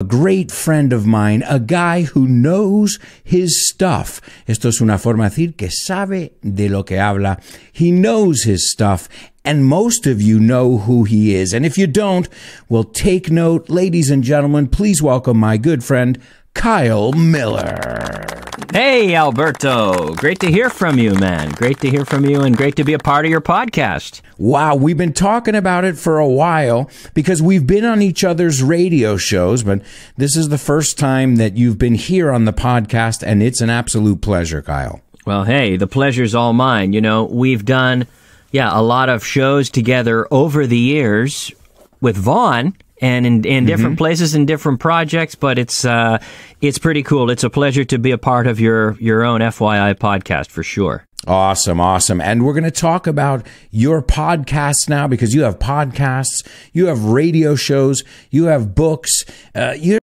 A great friend of mine, a guy who knows his stuff. Esto es una forma de decir que sabe de lo que habla. He knows his stuff. And most of you know who he is. And if you don't, well, take note. Ladies and gentlemen, please welcome my good friend, Kyle Miller. Hey, Alberto. Great to hear from you, man. Great to hear from you and great to be a part of your podcast. Wow. We've been talking about it for a while because we've been on each other's radio shows, but this is the first time that you've been here on the podcast, and it's an absolute pleasure, Kyle. Well, hey, the pleasure's all mine. You know, we've done, yeah, a lot of shows together over the years with Vaughn and in, in mm-hmm. different mm-hmm. places and different projects. But it's uh, it's pretty cool. It's a pleasure to be a part of your your own FYI podcast for sure. Awesome, awesome. And we're going to talk about your podcast now because you have podcasts, you have radio shows, you have books, uh, you